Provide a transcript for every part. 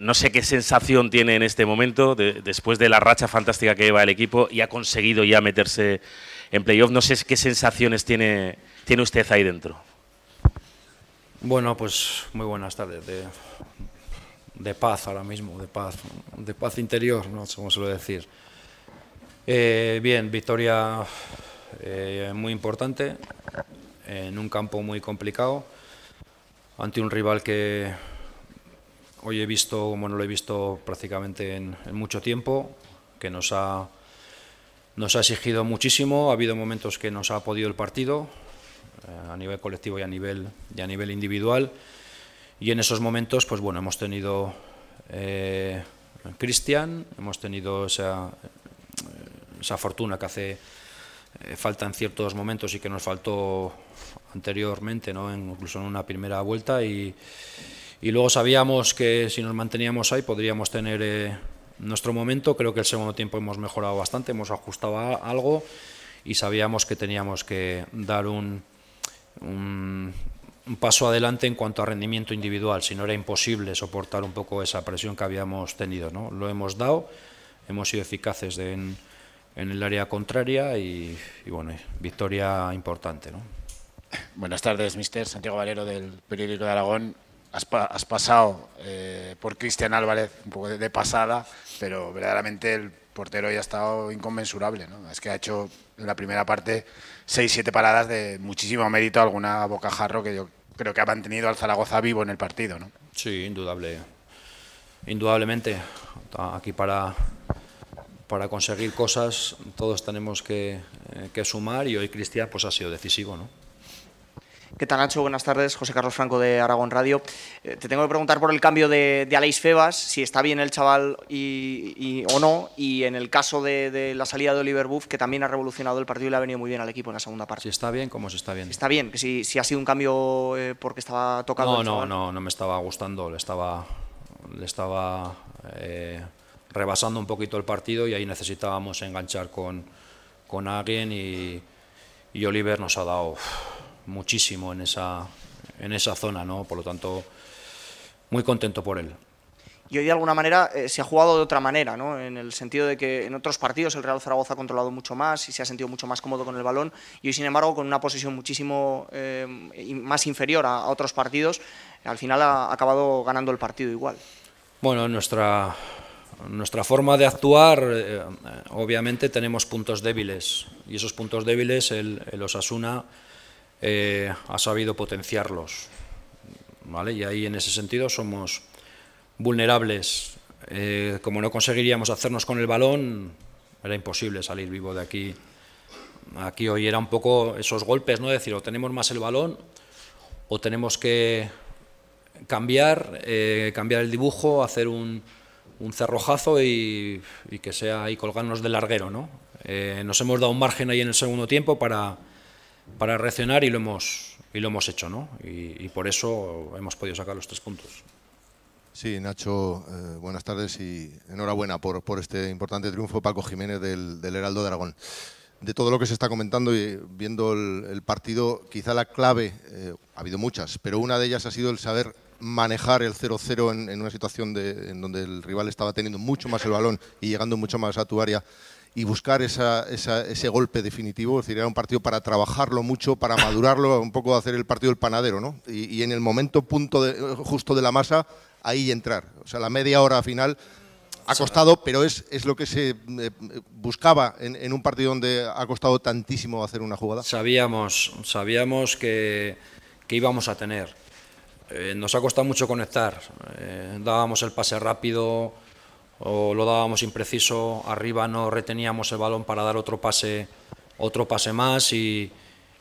No sé qué sensación tiene en este momento, después de la racha fantástica que lleva el equipo y ha conseguido ya meterse en playoff. No sé qué sensaciones tiene, tiene usted ahí dentro. Bueno, pues muy buenas tardes. De, paz ahora mismo, de paz, de paz interior, ¿no? como suele decir. Eh, bien, victoria eh, muy importante en un campo muy complicado, ante un rival que Hoy he visto, como no lo he visto prácticamente en, mucho tiempo, que nos ha, nos ha exigido muchísimo, ha habido momentos que nos ha podido el partido, eh, a nivel colectivo y a nivel, y a nivel individual. Y en esos momentos, pues bueno, hemos tenido eh, Cristian, hemos tenido esa, fortuna que hace eh, falta en ciertos momentos y que nos faltó anteriormente, ¿no? incluso en una primera vuelta. Y, y luego sabíamos que si nos manteníamos ahí podríamos tener eh, nuestro momento. Creo que el segundo tiempo hemos mejorado bastante, hemos ajustado algo y sabíamos que teníamos que dar un, un, paso adelante en cuanto a rendimiento individual, si no era imposible soportar un poco esa presión que habíamos tenido. ¿no? Lo hemos dado, hemos sido eficaces en, en, el área contraria y, bueno, victoria importante. ¿no? Buenas tardes, mister Santiago Valero del Periódico de Aragón has, pasado eh, por Cristian Álvarez un poco de, pasada, pero verdaderamente el portero ya ha estado inconmensurable. ¿no? Es que ha hecho en la primera parte seis, siete paradas de muchísimo mérito, alguna bocajarro que yo creo que ha mantenido al Zaragoza vivo en el partido. ¿no? Sí, indudable. Indudablemente. Aquí para, para conseguir cosas todos tenemos que, eh, que sumar y hoy Cristian pues, ha sido decisivo. ¿no? ¿Qué tal, Nacho? Buenas tardes. José Carlos Franco de Aragón Radio. Eh, te tengo que preguntar por el cambio de, de Aleix Febas, si está bien el chaval y, o no, y en el caso de, la salida de Oliver Buff, que también ha revolucionado el partido y le ha venido muy bien al equipo en la segunda parte. Si está bien, ¿cómo se está bien? está bien, que si, ha sido un cambio eh, porque estaba tocado. No, no, no, no me estaba gustando, le estaba, le estaba eh, rebasando un poquito el partido y ahí necesitábamos enganchar con, con alguien y, Oliver nos ha dado muchísimo en esa, en esa zona, ¿no? Por lo tanto, muy contento por él y hoy de alguna manera eh, se ha jugado de otra manera, ¿no? en el sentido de que en otros partidos el Real Zaragoza ha controlado mucho más y se ha sentido mucho más cómodo con el balón y hoy sin embargo con una posición muchísimo eh, más inferior a, otros partidos, al final ha acabado ganando el partido igual. Bueno, nuestra, nuestra forma de actuar, eh, obviamente tenemos puntos débiles y esos puntos débiles el, el Osasuna eh, ha sabido potenciarlos. ¿vale? Y ahí en ese sentido somos vulnerables. Eh, como no conseguiríamos hacernos con el balón, era imposible salir vivo de aquí. Aquí hoy era un poco esos golpes, ¿no? Es decir, o tenemos más el balón o tenemos que cambiar, eh, cambiar el dibujo, hacer un, cerrojazo y, y, que sea y colgarnos del larguero, ¿no? nos hemos dado un margen ahí en el segundo tiempo para, para reaccionar y lo hemos, y lo hemos hecho, ¿no? Y, por eso hemos podido sacar los tres puntos. Sí, Nacho, eh, buenas tardes y enhorabuena por, este importante triunfo Paco Jiménez del, Heraldo de Aragón. De todo lo que se está comentando y viendo el, partido, quizá la clave, eh, ha habido muchas, pero una de ellas ha sido el saber manejar el 0-0 en, una situación en donde el rival estaba teniendo mucho más el balón y llegando mucho más a tu área y buscar ese golpe definitivo. Es decir, era un partido para trabajarlo mucho, para madurarlo, un poco hacer el partido del panadero, ¿no? Y, en el momento punto justo de la masa, ahí entrar. O sea, la media hora final ha costado, pero es, lo que se eh, buscaba en, un partido donde ha costado tantísimo hacer una jugada. Sabíamos, sabíamos que, que íbamos a tener eh, nos ha costado mucho conectar. Eh, dábamos el pase rápido o lo dábamos impreciso, arriba no reteníamos el balón para dar otro pase, otro pase más y,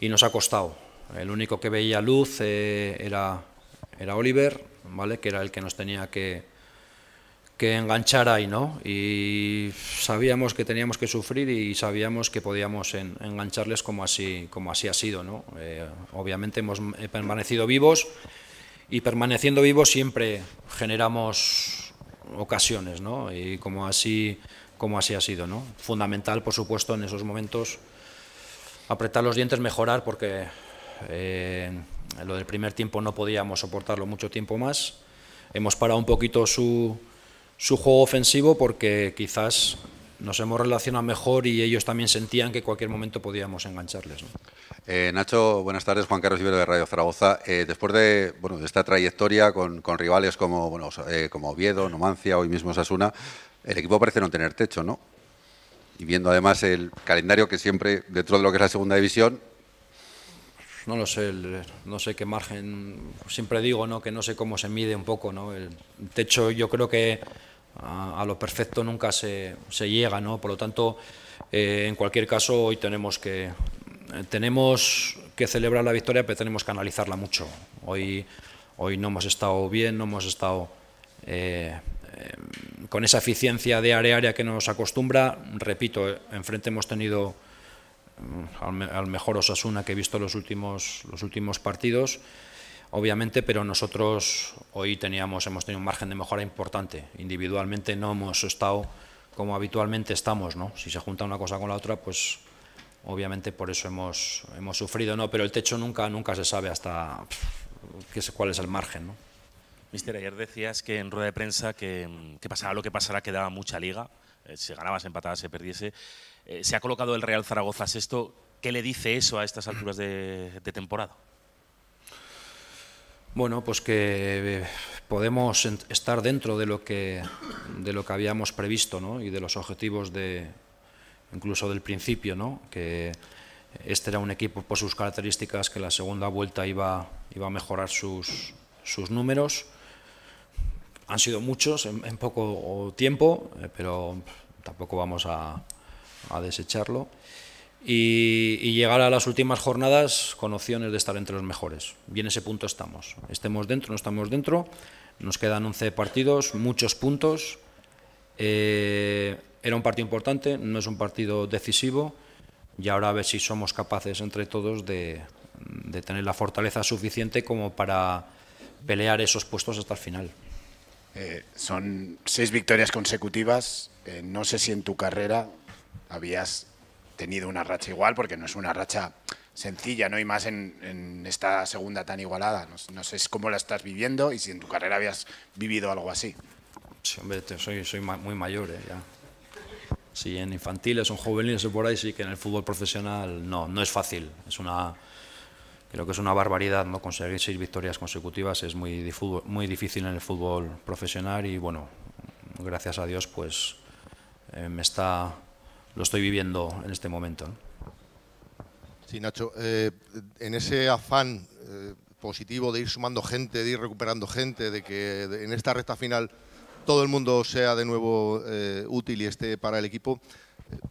y nos ha costado. El único que veía luz eh, era, era Oliver, ¿vale? que era el que nos tenía que, que enganchar ahí, ¿no? Y sabíamos que teníamos que sufrir y sabíamos que podíamos engancharles como así, como así ha sido, ¿no? obviamente hemos permanecido vivos y permaneciendo vivo siempre generamos ocasiones, ¿no? Y como así, como así ha sido, ¿no? Fundamental, por supuesto, en esos momentos apretar los dientes, mejorar, porque eh, lo del primer tiempo no podíamos soportarlo mucho tiempo más. Hemos parado un poquito su, su juego ofensivo porque quizás nos hemos relacionado mejor y ellos también sentían que en cualquier momento podíamos engancharles. Eh, Nacho, buenas tardes. Juan Carlos Ibero de Radio Zaragoza. Eh, después de, esta trayectoria con, rivales como, bueno, eh, como Oviedo, Numancia, hoy mismo Sasuna, el equipo parece no tener techo, ¿no? Y viendo además el calendario que siempre, dentro de lo que es la segunda división, no lo sé, no sé qué margen, siempre digo ¿no? que no sé cómo se mide un poco, ¿no? El techo yo creo que a, lo perfecto nunca se, llega, ¿no? Por lo tanto, eh, en cualquier caso, hoy tenemos que, eh, tenemos que celebrar la victoria, pero tenemos que analizarla mucho. Hoy, no hemos estado bien, no hemos estado eh, con esa eficiencia de área-área que nos acostumbra. Repito, enfrente hemos tenido mm, al, mejor Osasuna que he visto los los últimos partidos obviamente, pero nosotros hoy teníamos, hemos tenido un margen de mejora importante. Individualmente no hemos estado como habitualmente estamos, ¿no? Si se junta una cosa con la otra, pues obviamente por eso hemos, hemos sufrido, ¿no? Pero el techo nunca, nunca se sabe hasta cuál es el margen, ¿no? Mister, ayer decías que en rueda de prensa que, que lo que pasara, quedaba mucha liga. Eh, ganaba, ganabas, empataba, se perdiese. Eh, se ha colocado el Real Zaragoza esto ¿Qué le dice eso a estas alturas de temporada? Bueno, pues que eh, podemos estar dentro de lo que, de lo que habíamos previsto ¿no? y de los objetivos de, incluso del principio, ¿no? que este era un equipo por sus características que la segunda vuelta iba, iba a mejorar sus, sus números. Han sido muchos en, poco tiempo, eh, pero tampoco vamos a desecharlo y, llegar a las últimas jornadas con opciones de estar entre los mejores. Y en ese punto estamos. Estemos dentro, no estamos dentro. Nos quedan 11 partidos, muchos puntos. Eh, era un partido importante, no es un partido decisivo. Y ahora a ver si somos capaces entre todos de, tener la fortaleza suficiente como para pelear esos puestos hasta el final. Eh, son seis victorias consecutivas. Eh, no sé si en tu carrera habías tenido una racha igual, porque no es una racha sencilla, ¿no? Y más en, en esta segunda tan igualada. No, sé cómo la estás viviendo y si en tu carrera habías vivido algo así. Sí, hombre, soy, soy muy mayor, ¿eh? ya. Sí, en infantiles o en juveniles o por ahí sí que en el fútbol profesional no, no es fácil. Es una, creo que es una barbaridad no conseguir seis victorias consecutivas. Es muy, muy difícil en el fútbol profesional y bueno, gracias a Dios pues eh, me está lo estoy viviendo en este momento. Sí, Nacho, eh, en ese afán eh, positivo de ir sumando gente, de ir recuperando gente, de que en esta recta final todo el mundo sea de nuevo eh, útil y esté para el equipo,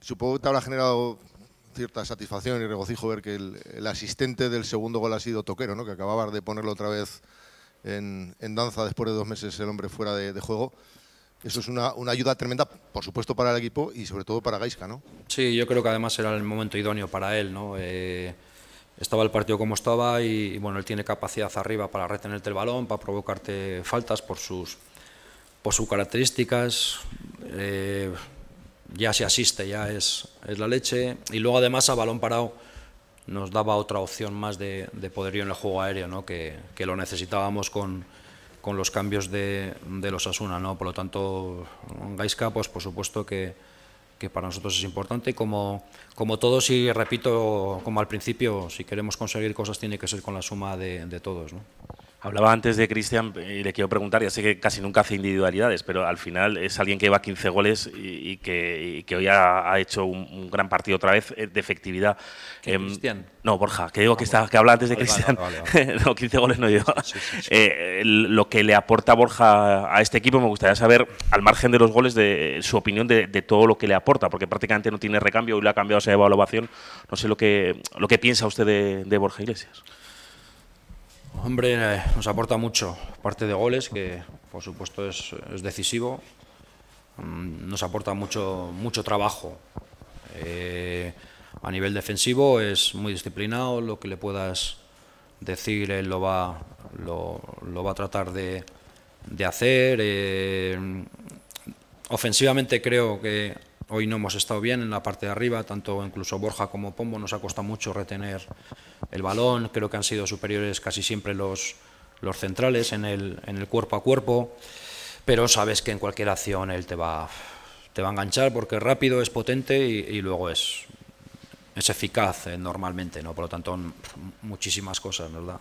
supongo que te habrá generado cierta satisfacción y regocijo ver que el, asistente del segundo gol ha sido Toquero, ¿no? que acababa de ponerlo otra vez en, danza después de dos meses el hombre fuera de juego eso es una, ayuda tremenda, por supuesto, para el equipo y sobre todo para Gaisca, ¿no? Sí, yo creo que además era el momento idóneo para él, ¿no? Eh, estaba el partido como estaba y, bueno, él tiene capacidad arriba para retenerte el balón, para provocarte faltas por sus, por sus características. Eh, ya se asiste, ya es, es la leche. Y luego además a balón parado nos daba otra opción más de, de poderío en el juego aéreo, ¿no? que lo necesitábamos con con los cambios de, de los Asuna. ¿no? Por lo tanto, Gaisca, pues por supuesto que, que para nosotros es importante. como, como todos, y repito, como al principio, si queremos conseguir cosas tiene que ser con la suma de, de todos. ¿no? Hablaba antes de Cristian y eh, le quiero preguntar, ya sé que casi nunca hace individualidades, pero al final es alguien que lleva 15 goles y, que, hoy ha, hecho un, gran partido otra vez eh, de efectividad. Em, Cristian? No, Borja, que digo que, ah, está, que habla antes de Cristian. no, 15 goles no lleva. Eh, lo que le aporta Borja a este equipo, me gustaría saber, al margen de los goles, de, su opinión de, todo lo que le aporta, porque prácticamente no tiene recambio, y lo ha cambiado, se ha llevado No sé lo que, lo que piensa usted de Borja Iglesias. Hombre, eh, nos aporta mucho, parte de goles, que por supuesto es, decisivo, mm, nos aporta mucho, mucho trabajo. Eh, a nivel defensivo es muy disciplinado, lo que le puedas decir él lo va, lo, va a tratar de, de hacer. Eh, ofensivamente creo que hoy no hemos estado bien en la parte de arriba, tanto incluso Borja como Pombo nos ha costado mucho retener el balón, creo que han sido superiores casi siempre los, los centrales en el, en el cuerpo a cuerpo, pero sabes que en cualquier acción él te va, te va a enganchar porque es rápido, es potente y, luego es, es eficaz eh, normalmente, ¿no? Por lo tanto, muchísimas cosas, ¿verdad?